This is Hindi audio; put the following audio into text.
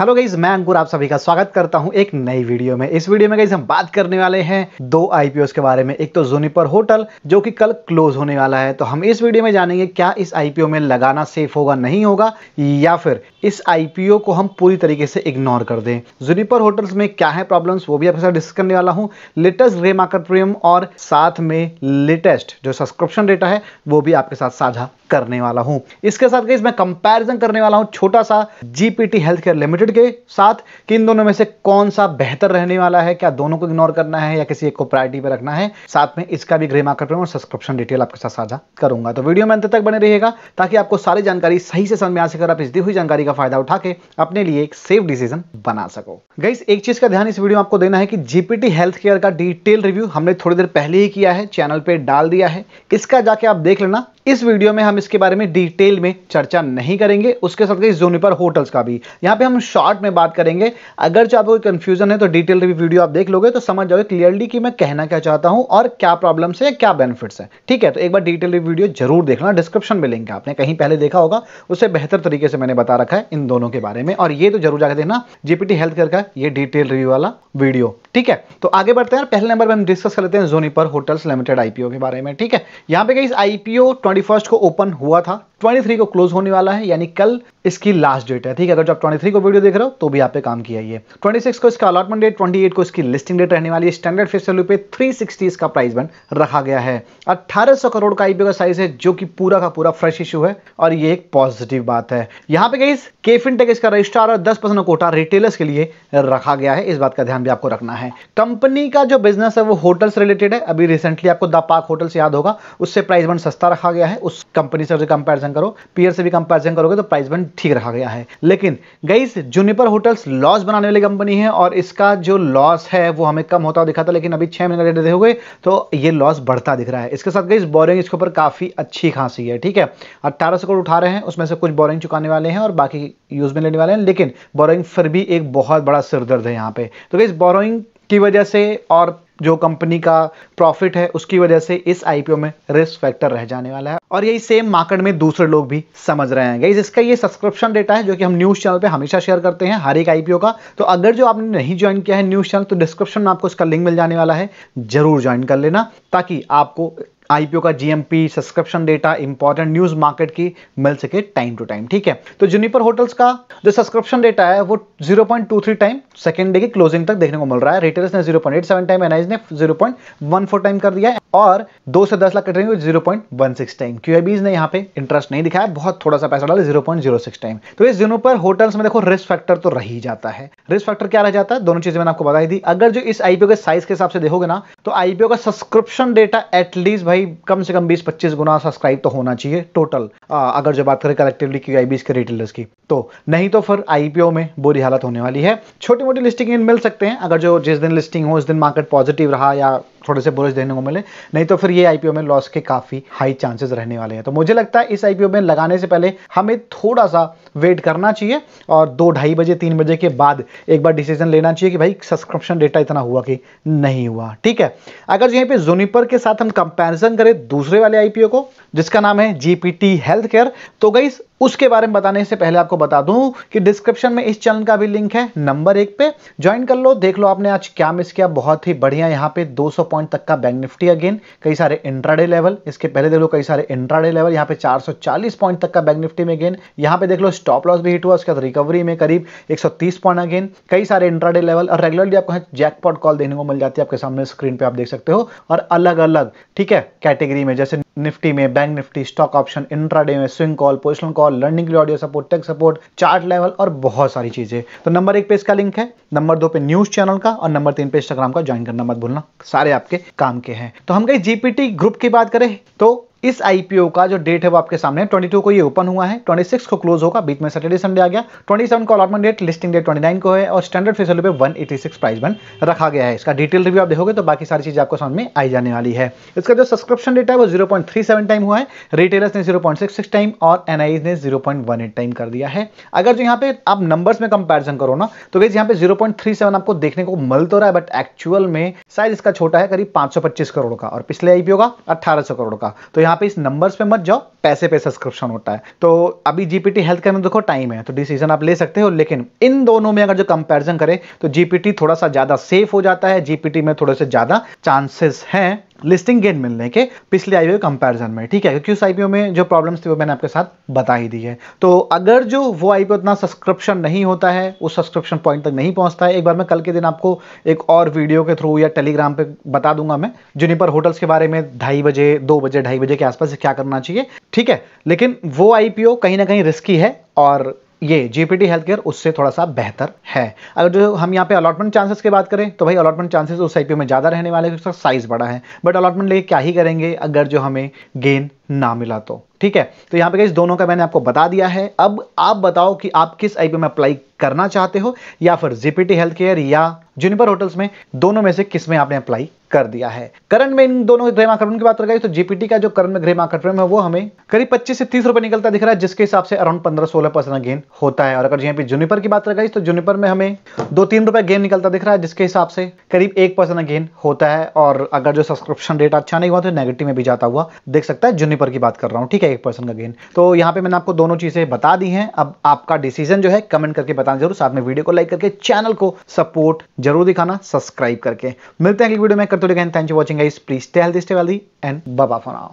हेलो गाइज मैं अंकुर आप सभी का स्वागत करता हूं एक नई वीडियो में इस वीडियो में गाइज हम बात करने वाले हैं दो आईपीओ के बारे में एक तो जोनीपर होटल जो कि कल क्लोज होने वाला है तो हम इस वीडियो में जानेंगे क्या इस आईपीओ में लगाना सेफ होगा नहीं होगा या फिर इस आईपीओ को हम पूरी तरीके से इग्नोर कर दें जोनीपर होटल्स में क्या है प्रॉब्लम्स वो भी आपके साथ डिस्कस करने वाला हूँ लेटेस्ट ग्रे मार्केट प्रीमियम और साथ में लेटेस्ट जो सब्सक्रिप्शन डेटा है वो भी आपके साथ साझा करने वाला हूँ इसके साथ गाइज मैं कंपेरिजन करने वाला हूँ छोटा सा GPT health care limited cricket के साथ कि इन दोनों में से कौन सा बेहतर रहने वाला है क्या दोनों को इग्नोर करना है या किसी एक को प्रायोरिटी पर रखना है साथ में इसका भी ग्रे मार्कर और सब्सक्रिप्शन डिटेल आपके साथ साझा करूंगा तो वीडियो में अंत तक बने रहिएगा ताकि आपको सारी जानकारी सही से समझ में आ सके आप इस दी हुई जानकारी का फायदा उठा के अपने लिए एक सेफ डिसीजन बना सको गई एक चीज का ध्यान इस वीडियो में आपको देना है कि जीपीटी हेल्थ केयर का डिटेल रिव्यू हमने थोड़ी देर पहले ही किया है चैनल पर डाल दिया है इसका जाके आप देख लेना इस वीडियो में हम इसके बारे में डिटेल में चर्चा नहीं करेंगे उसके साथ कहीं जोनिपर होटल्स का भी यहाँ पे हम शॉर्ट में बात करेंगे अगर जो आपको कंफ्यूजन है तो डिटेल भी वीडियो आप देख लोगे तो समझ जाओगे क्लियरली कि मैं कहना क्या चाहता हूँ और क्या प्रॉब्लम्स है क्या बेनिफिट्स है ठीक है तो एक बार डिटेल वीडियो जरूर देखना डिस्क्रिप्शन में लिंक आपने कहीं पहले देखा होगा उसे बेहतर तरीके से मैंने बता रखा है इन दोनों के बारे में और ये तो जरूर जाकर देखना जीपीटी हेल्थ केयर का ये डिटेल रिव्यू वाला वीडियो ठीक है तो आगे बढ़ते हैं पहले नंबर पर हम डिस्कस कर लेते हैं जोनिपर होटल्स लिमिटेड आईपीओ के बारे में ठीक है यहाँ पे कहीं आईपीओ ट्वेंटी फर्स्ट को ओपन हुआ था 23 को क्लोज होने वाला है यानी कल इसकी लास्ट डेट है ठीक है अगर जब 23 को वीडियो देख रहे हो तो भी आप पे काम किया ये 26 को इसका अलॉटमेंट डेट 28 को इसकी लिस्टिंग डेट रहने वाली है स्टैंडर्ड फेस वैल्यू पे 360 इसका प्राइस बन रखा गया है 1800 करोड़ का आईपीओ का साइज है जो कि पूरा का पूरा फ्रेश इशू है और ये एक पॉजिटिव बात है यहाँ पे गई केफिन टेक इसका रजिस्ट्रार और दस परसेंट कोटा रिटेलर्स के लिए रखा गया है इस बात का ध्यान भी आपको रखना है कंपनी का जो बिजनेस है वो होटल्स रिलेटेड है अभी रिसेंटली आपको द पार्क होटल्स याद होगा उससे प्राइस बन सस्ता रखा गया है उस कंपनी से कंपेरिजन कंपैरिजन करो पीयर से भी कंपैरिजन करोगे तो प्राइस बैंड ठीक रखा गया है लेकिन गईस जूनिपर होटल्स लॉस बनाने वाली कंपनी है और इसका जो लॉस है वो हमें कम होता दिखा था लेकिन अभी छह महीने रेट देखोगे तो ये लॉस बढ़ता दिख रहा है इसके साथ गई बोरिंग इसके ऊपर काफ़ी अच्छी खासी है ठीक है अट्ठारह सौ करोड़ उठा रहे हैं उसमें से कुछ बोरिंग चुकाने वाले हैं और बाकी यूज़ में लेने वाले हैं लेकिन बोरिंग फिर भी एक बहुत बड़ा सिरदर्द है यहाँ पे तो गई बोरिंग की वजह से और जो कंपनी का प्रॉफिट है उसकी वजह से इस आईपीओ में रिस्क फैक्टर रह जाने वाला है और यही सेम मार्केट में दूसरे लोग भी समझ रहे हैं इसका ये सब्सक्रिप्शन डेटा है जो कि हम न्यूज़ चैनल पे हमेशा शेयर करते हैं हर एक आईपीओ का तो अगर जो आपने नहीं ज्वाइन किया है न्यूज़ चैनल तो डिस्क्रिप्शन में आपको इसका लिंक मिल जाने वाला है जरूर ज्वाइन कर लेना ताकि आपको आईपीओ का GMP subscription data important news market की मिल सके टाइम टू टाइम ठीक है तो जुनिपर होटल्स का जो सब्सक्रिप्शन डेटा है वो 0.23 टाइम सेकंड डे की क्लोजिंग तक देखने को मिल रहा है रिटेलर्स ने 0.87 टाइम एनआईज ने 0.14 टाइम कर दिया है और दो से दस लाख कट रहेंगे zero point one six time QIBs ने यहाँ पे इंटरेस्ट नहीं दिखाया बहुत थोड़ा सा पैसा डाला zero point zero six time तो इस दिनों पर होटल्स में देखो रिस्क फैक्टर तो रह ही जाता है रिस्क फैक्टर क्या रह जाता है दोनों चीजें मैंने आपको बताई थी अगर जो इस आईपीओ के साइज के हिसाब से देखोगे ना तो आईपीओ का सब्सक्रिप्शन डेटा एटलीस्ट भाई कम से कम बीस पच्चीस गुना सब्सक्राइब तो होना चाहिए टोटल अगर जो बात करें कलेक्टिवली क्यूआईबीज के रिटेलर्स की तो नहीं तो फिर आईपीओ में बुरी हालत होने वाली है छोटी मोटी लिस्टिंग मिल सकते हैं अगर जो जिस दिन लिस्टिंग हो उस दिन मार्केट पॉजिटिव रहा या थोड़े से बुरे देखने को मिले नहीं तो फिर ये आईपीओ में लॉस के काफ़ी हाई चांसेस रहने वाले हैं तो मुझे लगता है इस आईपीओ में लगाने से पहले हमें थोड़ा सा वेट करना चाहिए और दो ढाई बजे तीन बजे के बाद एक बार डिसीजन लेना चाहिए कि भाई सब्सक्रिप्शन डेटा इतना हुआ कि नहीं हुआ ठीक है अगर यहीं पे जोनिपर के साथ हम कंपेरिजन करें दूसरे वाले आईपीओ को जिसका नाम है जीपीटी हेल्थ केयर तो गई उसके बारे में बताने से पहले आपको बता दूं कि डिस्क्रिप्शन में इस चैनल का भी लिंक है नंबर एक पे ज्वाइन कर लो देख लो आपने आज क्या मिस किया बहुत ही बढ़िया यहाँ पे 200 पॉइंट तक का बैंक निफ्टी अगेन कई सारे इंट्राडे लेवल इसके पहले देख लो कई सारे इंट्राडे लेवल यहाँ पे 440 पॉइंट तक का बैंक निफ्टी में गेन यहाँ पे देख लो स्टॉप लॉस भी हिट हुआ उसके बाद रिकवरी में करीब एक पॉइंट अगेन कई सारे इंट्राडे लेवल और रेगुलरली आपको जैकपॉट कॉल देखने को मिल जाती है आपके सामने स्क्रीन पर आप देख सकते हो और अलग अलग ठीक है कैटेगरी में जैसे निफ्टी में bank Nifty stock option intraday में swing call positional call learning के लिए audio support tech support chart level और बहुत सारी चीजें तो नंबर एक पे इसका लिंक है नंबर दो पे न्यूज चैनल का और नंबर तीन पे इंस्टाग्राम का ज्वाइन करना मत भूलना सारे आपके काम के हैं तो हम कहीं जीपीटी ग्रुप की बात करें तो इस आईपीओ का जो डेट है वो आपके सामने 22 को ये ओपन हुआ है 26 को क्लोज होगा बीच में सैटरडे संडे आ गया 27 को अलॉटमेंट डेट लिस्टिंग डेट 29 को है और स्टैंडर्ड फेस पे 186 प्राइस बन रखा गया है इसका डिटेल रिव्यू आप देखोगे तो बाकी सारी चीज़ आपको सामने आई जाने वाली है इसका जो सब्सक्रिप्शन डेट है वो जीरो टाइम हुआ है रिटेलर्स ने जीरो टाइम और एनआई ने जीरो टाइम कर दिया है अगर जो यहाँ पे आप नंबर में कंपेरिजन करो ना तो वैसे यहाँ पे जीरो आपको देखने को मिल तो रहा है बट एक्चुअल में साइज इसका छोटा है करीब पांच करोड़ का और पिछले आईपीओ का अट्ठारह करोड़ का तो यहाँ पे इस नंबर्स पे मत जाओ पैसे पे सब्सक्रिप्शन होता है तो अभी जीपीटी हेल्थ केयर में देखो टाइम है तो डिसीजन आप ले सकते हो लेकिन इन दोनों में अगर जो कंपैरिजन करें तो जीपीटी थोड़ा सा ज़्यादा सेफ हो जाता है जीपीटी में थोड़े से ज़्यादा चांसेस हैं लिस्टिंग गेन मिलने के पिछले आईपीओ के कंपेरिजन में ठीक है क्योंकि उस आईपीओ में जो प्रॉब्लम्स थी वो मैंने आपके साथ बता ही दी है तो अगर जो वो आईपीओ इतना सब्सक्रिप्शन नहीं होता है उस सब्सक्रिप्शन पॉइंट तक नहीं पहुंचता है एक बार मैं कल के दिन आपको एक और वीडियो के थ्रू या टेलीग्राम पर बता दूंगा मैं जुनिपर होटल्स के बारे में ढाई बजे दो बजे ढाई बजे के आसपास क्या करना चाहिए ठीक है लेकिन वो आईपीओ कहीं ना कहीं रिस्की है और ये जीपीटी हेल्थ केयर उससे थोड़ा सा बेहतर है अगर जो हम यहाँ पे अलॉटमेंट चांसेस की बात करें तो भाई अलॉटमेंट चांसेस उस आईपीओ में ज़्यादा रहने वाले हैं उसका साइज़ बड़ा है बट अलॉटमेंट लेके क्या ही करेंगे अगर जो हमें गेन ना मिला तो ठीक है तो यहां पे इस दोनों का मैंने आपको बता दिया है अब आप बताओ कि आप किस आईपी में अप्लाई करना चाहते हो या फिर जीपीटी हेल्थ केयर या जूनिपर होटल्स में दोनों में से किस में आपने अप्लाई कर दिया है करंट में इन दोनों ग्रे मार्केट की बात कर तो जीपीटी का जो करंट में ग्रे मार्केट है वो हमें करीब 25 से 30 रुपए निकलता दिख रहा है जिसके हिसाब से अराउंड 15 सोलह परसेंट गेन होता है और अगर यहाँ पे जूनिपर की बात कर गई तो जुनिपर में हमें दो तीन रुपए गेन निकलता दिख रहा है जिसके हिसाब से करीब एक परसेंट गेन होता है और अगर जो सब्सक्रिप्शन रेट अच्छा नहीं हुआ तो नेगेटिव में भी जाता हुआ देख सकता है जूनिपर की बात कर रहा हूँ ठीक है एक पर्सन का गेन तो यहाँ पे मैंने आपको दोनों चीज़ें बता दी हैं अब आपका डिसीजन जो है कमेंट करके बताना जरूर साथ में वीडियो को लाइक करके चैनल को सपोर्ट जरूर दिखाना सब्सक्राइब करके मिलते हैं अगली वीडियो में करते thank you watching please tell this stay wealthy and बाबा फॉर नाउ